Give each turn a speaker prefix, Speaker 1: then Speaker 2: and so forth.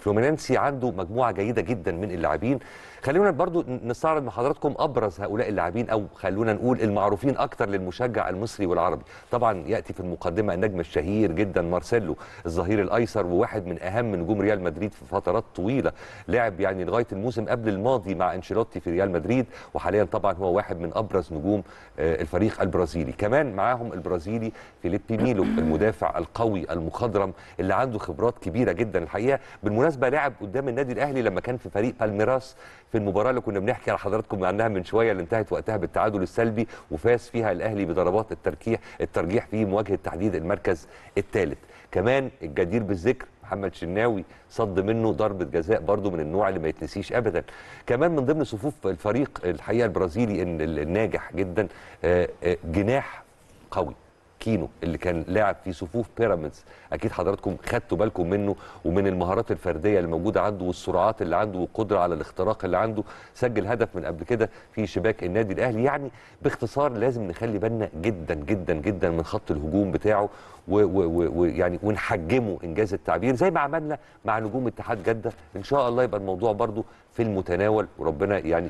Speaker 1: فلومينانسي عنده مجموعه جيده جدا من اللاعبين خلونا برضو نستعرض مع حضراتكم ابرز هؤلاء اللاعبين او خلونا نقول المعروفين اكثر للمشجع المصري والعربي طبعا ياتي في المقدمه النجم الشهير جدا مارسيلو الظهير الايسر وواحد من اهم نجوم ريال مدريد في فترات طويله لعب يعني لغايه الموسم قبل الماضي مع انشيلوتي في ريال مدريد وحاليا طبعا هو واحد من ابرز نجوم آه، الفريق البرازيلي كمان معاهم البرازيلي فيليبي ميلو المدافع القوي المخضرم اللي عنده خبرات كبيره جدا الحقيقه بالمناسبه بالمناسبه لعب قدام النادي الاهلي لما كان في فريق بالميراس في المباراه اللي كنا بنحكي على حضراتكم عنها من شويه اللي انتهت وقتها بالتعادل السلبي وفاز فيها الاهلي بضربات التركيح الترجيح في مواجهه تحديد المركز الثالث كمان الجدير بالذكر محمد شناوي صد منه ضربه جزاء برضه من النوع اللي ما يتنسيش ابدا كمان من ضمن صفوف الفريق الحقيقه البرازيلي الناجح جدا آه، آه، جناح قوي كينو اللي كان لاعب في صفوف بيراميدز اكيد حضراتكم خدتوا بالكم منه ومن المهارات الفرديه اللي موجوده عنده والسرعات اللي عنده والقدره على الاختراق اللي عنده سجل هدف من قبل كده في شباك النادي الاهلي يعني باختصار لازم نخلي بالنا جدا جدا جدا من خط الهجوم بتاعه ويعني ونحجمه انجاز التعبير زي ما عملنا مع نجوم اتحاد جده ان شاء الله يبقى الموضوع برده في المتناول وربنا يعني